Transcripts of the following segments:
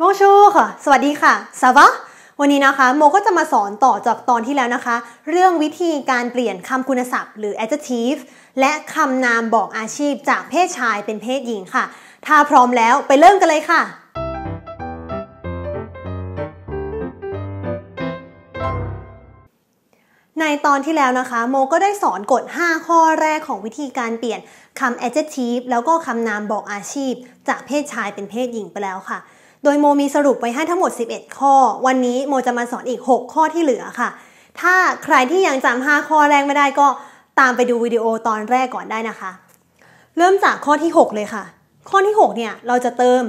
มงชูค่ะสวัสดีค่ะสวัสดีวันนี้นะคะ โมก็จะมาสอนต่อจากตอนที่แล้วนะคะ เรื่องวิธีการเปลี่ยนคำคุณศัพท์หรือ adjective และคำนามบอกอาชีพจากเพศชายเป็นเพศหญิงค่ะ ถ้าพร้อมแล้วไปเริ่มกันเลยค่ะ ในตอนที่แล้วนะคะ โม ก็ได้สอนกฎ5ข้อแรกของวิธีการเปลี่ยนคำ adjective แล้วก็คำนามบอกอาชีพจากเพศชายเป็นเพศหญิงไปแล้วค่ะโดยโมมีสรุปไว้ให้ทั้งหมด 11 ข้อ วันนี้โมจะมาสอนอีก 6 ข้อที่เหลือค่ะ ถ้าใครที่ยังจำ5ข้อแรกไม่ได้ก็ตามไปดูวิดีโอตอนแรกก่อนได้นะคะ เริ่มจากข้อที่ 6 เลยค่ะ ข้อที่ 6 เนี่ย เราจะเติม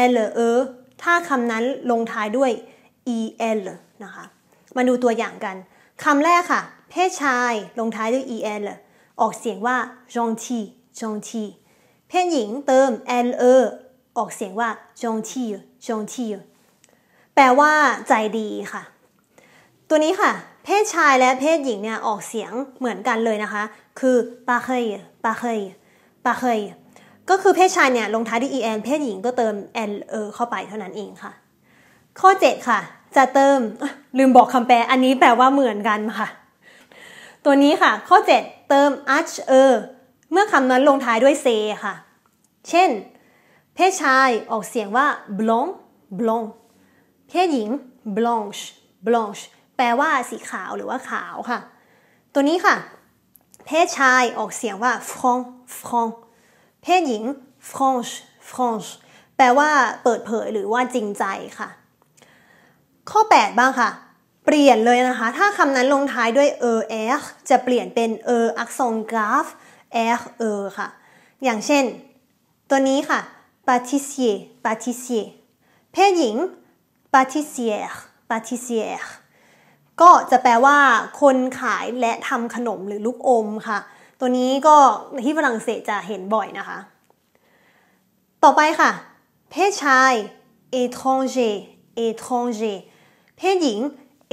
er หรือ e ถ้าคำนั้นลงท้ายด้วย el นะคะ มาดูตัวอย่างกัน คำแรกค่ะ เพศชายลงท้ายด้วย el ออกเสียงว่า gentil gentil เพศหญิงเติม le ออกเสียงว่าจงทีจงที แปลว่า ใจดีค่ะ ตัวนี้ค่ะ เพศชายและเพศหญิงเนี่ยออกเสียงเหมือนกันเลยนะคะ คือปาเคยปาเคยปาเคยก็คือเพศชายเนี่ยลงท้ายด้วยเอเพศหญิงก็เติมเออเข้าไปเท่านั้นเองค่ะ ข้อ 7 ค่ะ จะเติมลืมบอกคำแปลอันนี้แปลว่าเหมือนกันค่ะ ตัวนี้ค่ะ ข้อ 7 เติมชเออเมื่อคำนั้นลงท้ายด้วย se ค่ะ เช่นเพศชายออกเสียงว่า blond blond เพศหญิง blanche blanche แปลว่า สีขาวหรือว่าขาวค่ะ ตัวนี้ค่ะ เพศชายออกเสียงว่า franc franc เพศหญิง franche franche แปลว่าเปิดเผยหรือว่าจริงใจค่ะ ข้อ 8 บ้างค่ะ เปลี่ยนเลยนะคะ ถ้าคำนั้นลงท้ายด้วย er จะเปลี่ยนเป็น er accent grave f er ค่ะอย่างเช่น ตัวนี้ค่ะ pâtissier pâtissier เพศหญิง pâtissière pâtissière ก็จะแปลว่าคนขายและทำขนมหรือลูกอมค่ะ ตัวนี้ก็ที่ฝรั่งเศสจะเห็นบ่อยนะคะ ต่อไปค่ะ เพศชาย étranger étranger เพศหญิง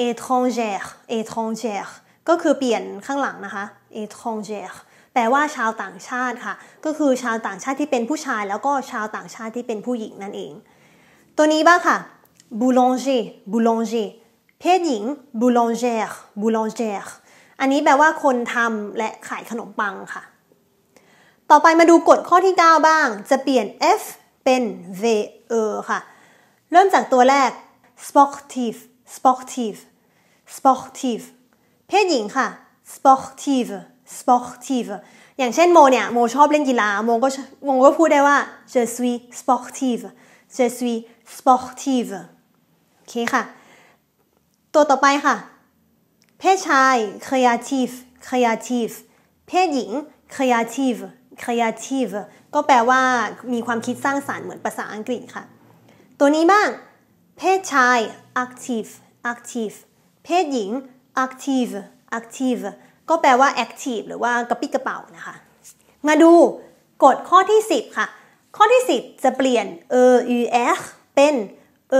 étrangère étrangère ก็คือเปลี่ยนข้างหลังนะคะ étrangère แปลว่าชาวต่างชาติค่ะก็คือชาวต่างชาติที่เป็นผู้ชาย แล้วก็ชาวต่างชาติที่เป็นผู้หญิงนั่นเอง ตัวนี้บ้างค่ะ boulanger boulanger เพศหญิง boulanger boulanger อันนี้แปลว่าคนทำและขายขนมปังค่ะ ต่อไปมาดูกฎข้อที่ 9 บ้าง จะเปลี่ยน f เป็น v e ค่ะเริ่มจากตัวแรก sportive sportive sportive เพศหญิงค่ะ sportive sportive อย่างเช่นโมเนี่ย โมชอบเล่นกีฬา โมก็โมก็พูดได้ว่า je suis sportive je suis sportive โอเคค่ะ ตัวต่อไปค่ะ เพศชาย creative creative เพศหญิง creative creative ก็แปลว่ามีความคิดสร้างสารรค์เหมือนภาษาอังกฤษค่ะ ตัวนี้บ้าง เพศชาย active active เพศหญิง active active ก็แปลว่า active หรือว่ากระปี้กระเป๋านะคะ มาดูกฎข้อที่ 10 ค่ะ ข้อที่ 10 จะเปลี่ยน e u s เป็น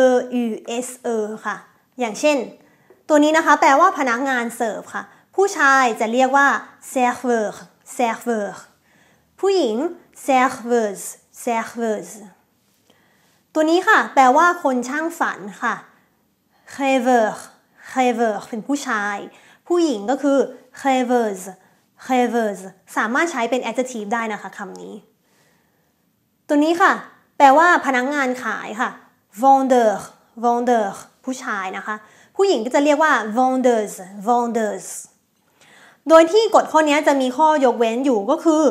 e u s e ค่ะ อย่างเช่น ตัวนี้นะคะแปลว่าพนักงานเสิร์ฟค่ะ ผู้ชายจะเรียกว่า server server ผู้หญิง servers servers ตัวนี้ค่ะแปลว่าคนช่างฝันค่ะ c r e v e r c r e v e r เป็นผู้ชายผู้หญิงก็คือ clever's clever's สามารถใช้เป็น adjective ได้นะคะคำนี้ ตัวนี้ค่ะ แปลว่าพนักงงานขายค่ะ vendeur vendeur ผู้ชายนะคะ ผู้หญิงก็จะเรียกว่า vendors vendors โดยที่กฎข้อนี้จะมีข้อยกเว้นอยู่ก็คือ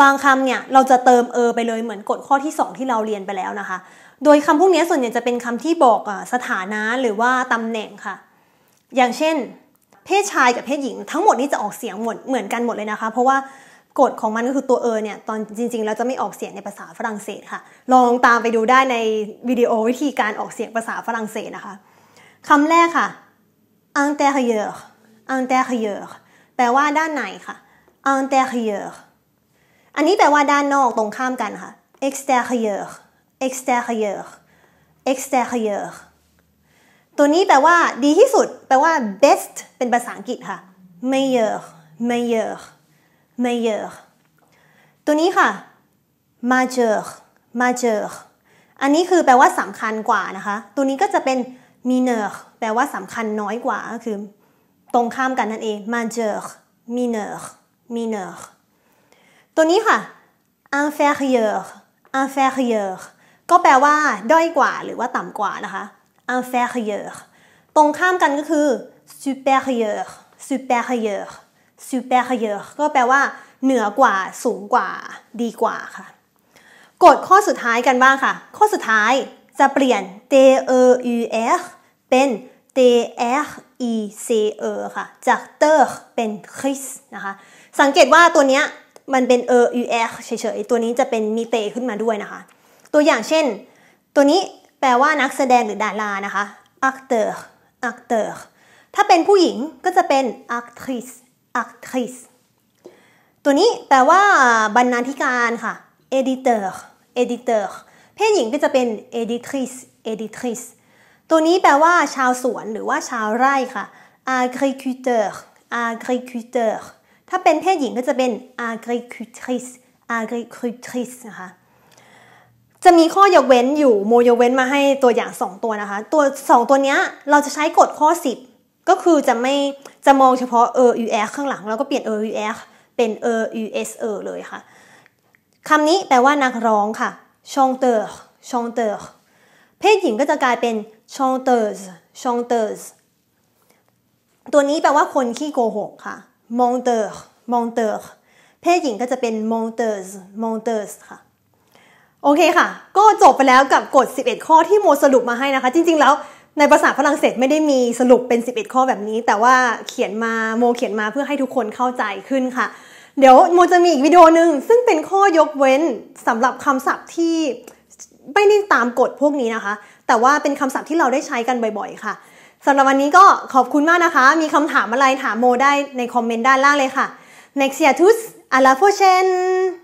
บางคำเนี่ย เราจะเติมเออ ไปเลยเหมือนกฎข้อที่ 2 ที่เราเรียนไปแล้วนะคะ โดยคำพวกนี้ส่วนใหญ่จะเป็นคำที่บอกสถานะหรือว่าตำแหน่งค่ะ อย่างเช่นเพศชายกับเพศหญิง ทั้งหมดนี้จะออกเสียงหมดเหมือนกันหมดเลยนะคะ เพราะว่า กฎของมันก็คือตัวเออเนี่ยตอนจริงๆเราจะไม่ออกเสียงในภาษาฝรั่งเศสค่ะ ลองตามไปดูได้ในวิดีโอวิธีการออกเสียงภาษาฝรั่งเศสนะคะคำแรกค่ะ intérieur intérieur แปลว่าด้านในค่ะ intérieur อันนี้แปลว่าด้านนอกตรงข้ามกันค่ะ extérieur extérieur extérieur ตัวนี้แปลว่าดีที่สุด แปลว่า best เป็นภาษาอังกฤษค่ะ meilleur meilleur meilleur ตัวนี้ค่ะ majeur majeur อันนี้คือแปลว่าสำคัญกว่านะคะ ตัวนี้ก็จะเป็น mineur แปลว่าสำคัญน้อยกว่าคือ ตรงข้ามกันนั่นเอง majeur mineur mineur ตัวนี้ค่ะ i n f e r i e u r i n f e r i e u r ก็แปลว่า ด้อยกว่าหรือว่าต่ำกว่านะคะ inférieur ตรงข้ามกันก็คือ supérieur supérieur supérieur ก็แปลว่าเหนือกว่าสูงกว่าดีกว่าค่ะกฎข้อสุดท้ายกันบ้างค่ะ ข้อสุดท้ายจะเปลี่ยน t e u r เป็น t r e c e ค่ะจากอ e r เป็น chris นะคะสังเกตว่าตัวเนี้ยมันเป็น e u r เฉยๆ ตัวนี้จะเป็นมีเตขึ้นมาด้วยนะคะตัวอย่างเช่นตัวนี้แปลว่านักแสดงหรือดารานะคะ actor actor ถ้าเป็นผู้หญิงก็จะเป็น actrice actrice ตัวนี้แปลว่าบรรณาธิการค่ะ editor editor เพศหญิงก็จะเป็น editrice editrice ตัวนี้แปลว่าชาวสวนหรือว่าชาวไร่ค่ะ agriculteur agriculteur ถ้าเป็นเพศหญิงก็จะเป็น agricultrice agricultrice นะคะจะมีข้อยกเว้นอยู่โมยกเว้นมาให้ตัวอย่าง 2 ตัวนะคะ ตัว 2 ตัวเนี้ยเราจะใช้กฎข้อ 10 ก็คือจะไม่จะมองเฉพาะ e u r ข้างหลังแล้วก็เปลี่ยน e u ูเป็น e u s e เลยค่ะคำนี้แปลว่านักร้องค่ะชองเตอร์ชองเตอร์เพศหญิงก็จะกลายเป็นชองเตอร์ชองเตอร์ตัวนี้แปลว่าคนขี้โกหกค่ะมองเตอร์มองเตอร์เพศหญิงก็จะเป็นมองเตอร์มองเตอร์ค่ะโอเคค่ะ ก็จบไปแล้วกับกฎ 11 ข้อที่โม สรุปมาให้นะคะ จริงๆแล้วในภาษาฝรั่งเศสไม่ได้มีสรุปเป็น 11 ข้อแบบนี้ แต่ว่าเขียนมา โม เขียนมาเพื่อให้ทุกคนเข้าใจขึ้นค่ะ เดี๋ยวโมจะมีอีกวิดีโอหนึ่งซึ่งเป็นข้อยกเว้นสำหรับคำศัพท์ที่ไม่ได้ตามกฎพวกนี้นะคะ แต่ว่าเป็นคำศัพท์ที่เราได้ใช้กันบ่อยๆค่ะสำหรับวันนี้ก็ขอบคุณมากนะคะ มีคำถามอะไรถามโม ได้ในคอมเมนต์ด้านล่างเลยค่ะ Next year tous à la prochaine